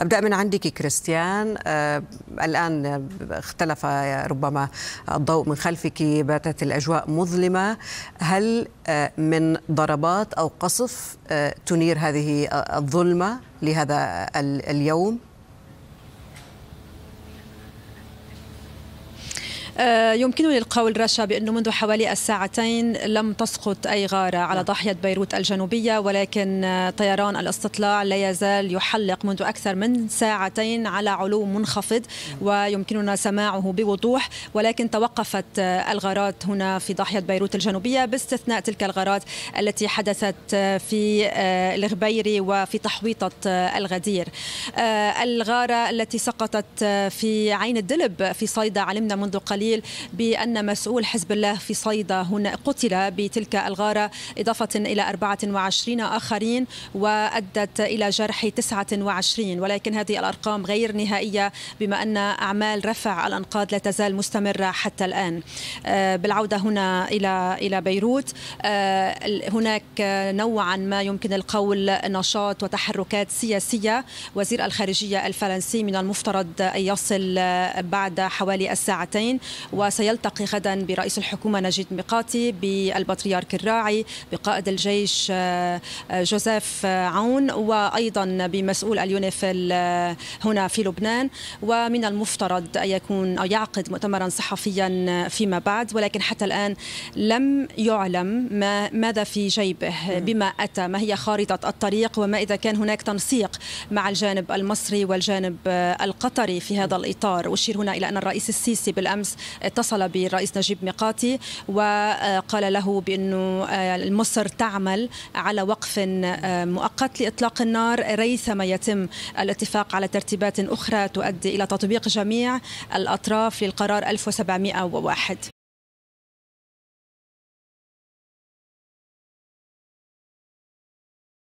ابدا من عندك كريستيان آه الان اختلف ربما الضوء من خلفك باتت الاجواء مظلمه هل آه، من ضربات او قصف آه، تنير هذه الظلمه لهذا اليوم آه، يمكنني القول رشا بأنه منذ حوالي الساعتين لم تسقط أي غارة على نعم. ضاحية بيروت الجنوبية ولكن طيران الاستطلاع لا يزال يحلق منذ أكثر من ساعتين على علو منخفض نعم. ويمكننا سماعه بوضوح ولكن توقفت الغارات هنا في ضاحية بيروت الجنوبية باستثناء تلك الغارات التي حدثت في آه، الغبيري وفي تحويطة آه، الغدير الغارة التي سقطت في عين الدلب في صيدا علمنا منذ قليل الدليل بأن مسؤول حزب الله في صيدا هنا قتل بتلك الغارة إضافة إلى 24 آخرين وأدت إلى جرح 29 ولكن هذه الأرقام غير نهائية بما أن أعمال رفع الأنقاض لا تزال مستمرة حتى الآن آه، بالعودة هنا إلى إلى بيروت آه، هناك نوعا ما يمكن القول نشاط وتحركات سياسية وزير الخارجية الفرنسي من المفترض أن يصل بعد حوالي الساعتين وسيلتقي غدا برئيس الحكومة نجيب ميقاتي بالبطريرك الراعي بقائد الجيش آه، آه، جوزيف آه، عون وأيضا بمسؤول اليونيفيل هنا في لبنان ومن المفترض أن يكون أو يعقد مؤتمرا صحفيا فيما بعد ولكن حتى الآن لم يعلم ما ماذا في جيبه بما أتى ما هي خارطة الطريق وما إذا كان هناك تنسيق مع الجانب المصري والجانب القطري في هذا الإطار أشير هنا إلى أن الرئيس السيسي بالأمس اتصل بالرئيس نجيب ميقاتي وقال له بأنه آه، مصر تعمل على وقف آه، مؤقت لإطلاق النار ريثما يتم الاتفاق على ترتيبات أخرى تؤدي إلى تطبيق جميع الأطراف للقرار 1701